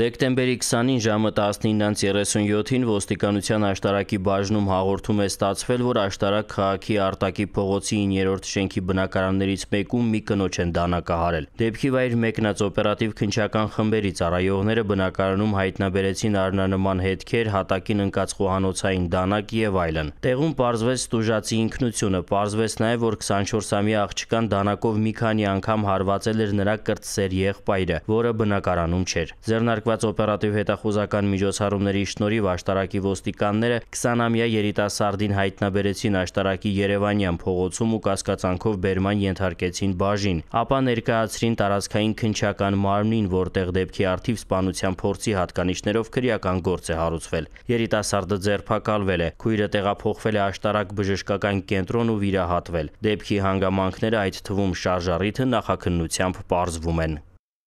Դեկտեմբերի 20-ին ժամը 19:37-ին ոստիկանության աշտարակի բաժնում հաղորդում է ստացվել, որ աշտարակ քաղաքի արտակի փողոցի 9-րդ շենքի բնակարաններից մեկում մի կնոջ են դանակահարել։ Դեպքի վայր մեկնած օպերատիվ քնչական խմբերի ծառայողները բնակարանում հայտնաբերեցին արնանման հետքեր, հատակին ընկած խոհանոցային դանակ եւ այլն։ Տեղում պարզվեց ստուժացի ինքնությունը, պարզվեց նաեւ, որ 24-ամյա աղջկան դանակով մի քանի անգամ հարվածել էր նրա կրտսեր եղբայրը, որը բնակարանում չէր։ Ձեռնարկ Ձեռնարկված օպերատիվ հետախուզական միջոցառումների շնորհիվ աշտարակի ոստիկանները 20-ամյա երիտասարդին հայտնաբերեցին աշտարակի Երևանյան փողոցում ու կասկածանքով բերման ենթարկեցին բաժին, ապա ներկայացրին տարածքային քնչական մարմնին, որտեղ դեպքի արդիվ սպանության փորձի հատկանիշներով քրեական գործ է հարուցվել։ Երիտասարդը ձերբակալվել է, քույրը տեղափոխվել է աշտարակ բժշկական կենտրոն ու վիրահատվել։ Դեպքի հանգամանքները այդ թվում շարժառիթը նախաքննությամբ պարզվում են։